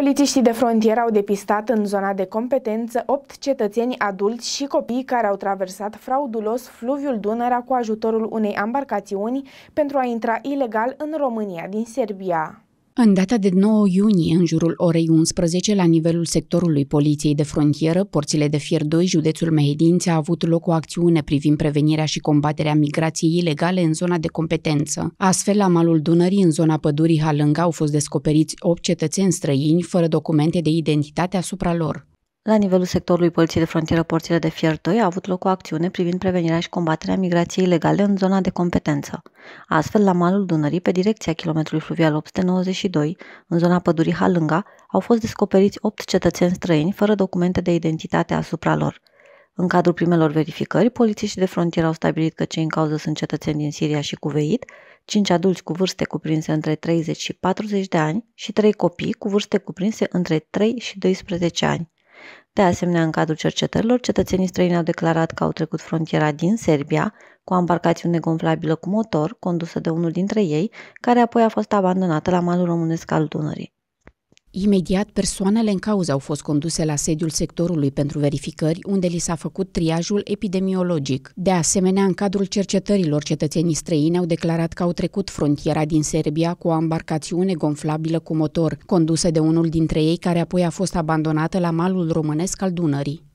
Polițiștii de frontieră au depistat în zona de competență 8 cetățeni adulți și copii care au traversat fraudulos fluviul Dunăra cu ajutorul unei embarcațiuni pentru a intra ilegal în România din Serbia. În data de 9 iunie, în jurul orei 11, la nivelul sectorului Poliției de Frontieră, Porțile de Fier 2, județul Mehedinți, a avut loc o acțiune privind prevenirea și combaterea migrației ilegale în zona de competență. Astfel, la malul Dunării, în zona pădurii Halânga, au fost descoperiți 8 cetățeni străini fără documente de identitate asupra lor. La nivelul sectorului Poliției de Frontieră Porțile de Fier 2 a avut loc o acțiune privind prevenirea și combaterea migrației ilegale în zona de competență. Astfel, la malul Dunării, pe direcția kilometrului fluvial 892, în zona pădurii Halânga, au fost descoperiți 8 cetățeni străini fără documente de identitate asupra lor. În cadrul primelor verificări, polițiștii de frontieră au stabilit că cei în cauză sunt cetățeni din Siria și Cuveit, 5 adulți cu vârste cuprinse între 30 și 40 de ani și 3 copii cu vârste cuprinse între 3 și 12 ani. De asemenea, în cadrul cercetărilor, cetățenii străini au declarat că au trecut frontiera din Serbia cu o embarcațiune gonflabilă cu motor condusă de unul dintre ei, care apoi a fost abandonată la malul românesc al Dunării. Imediat, persoanele în cauză au fost conduse la sediul sectorului pentru verificări, unde li s-a făcut triajul epidemiologic. De asemenea, în cadrul cercetărilor, cetățenii străini au declarat că au trecut frontiera din Serbia cu o embarcațiune gonflabilă cu motor, condusă de unul dintre ei, care apoi a fost abandonată la malul românesc al Dunării.